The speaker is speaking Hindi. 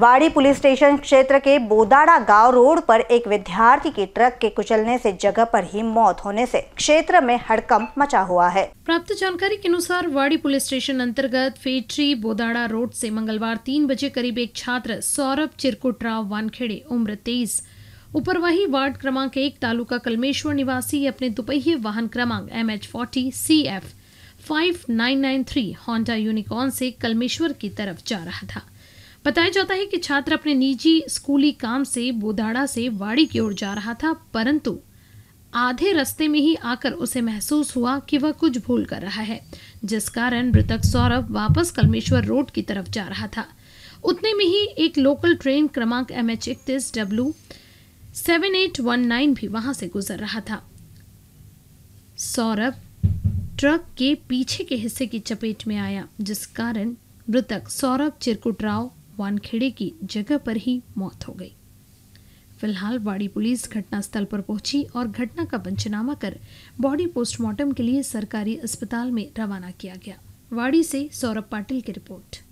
वाड़ी पुलिस स्टेशन क्षेत्र के बोदाड़ा गांव रोड पर एक विद्यार्थी के ट्रक के कुचलने से जगह पर ही मौत होने से क्षेत्र में हड़कंप मचा हुआ है प्राप्त जानकारी के अनुसार वाड़ी पुलिस स्टेशन अंतर्गत फेट्री बोदाड़ा रोड से मंगलवार तीन बजे करीब एक छात्र सौरभ चिरकुटराव वानखेड़े उम्र तेईस वही वार्ड क्रमांक एक तालुका कलमेश्वर निवासी अपने दुपहिये वाहन क्रमांक M H forty C F five nine nine three Honda Unicorn से कलमेश्वर की तरफ जा रहा था बताया जाता है कि छात्र अपने निजी स्कूली काम से बोधाड़ा से वाड़ी की ओर जा रहा था परंतु आधे रास्ते में ही आकर उसे महसूस हुआ कि वह कुछ भूल कर रहा है जिस कारण मृतक सौरभ वापस कलमेश्वर रोड की तरफ जा रहा था उतने में ही एक लोकल ट्रेन क्रमांक एम एच इकतीस W seven eight one nine भी वहां से गुजर रहा था सौरभ ट्रक के पीछे के हिस्से की चपेट में आया जिस कारण मृतक सौरभ चिरकुट राव वानखेड़े की जगह पर ही मौत हो गई फिलहाल वाड़ी पुलिस घटनास्थल पर पहुंची और घटना का पंचनामा कर बॉडी पोस्टमार्टम के लिए सरकारी अस्पताल में रवाना किया गया वाड़ी से सौरभ पाटिल की रिपोर्ट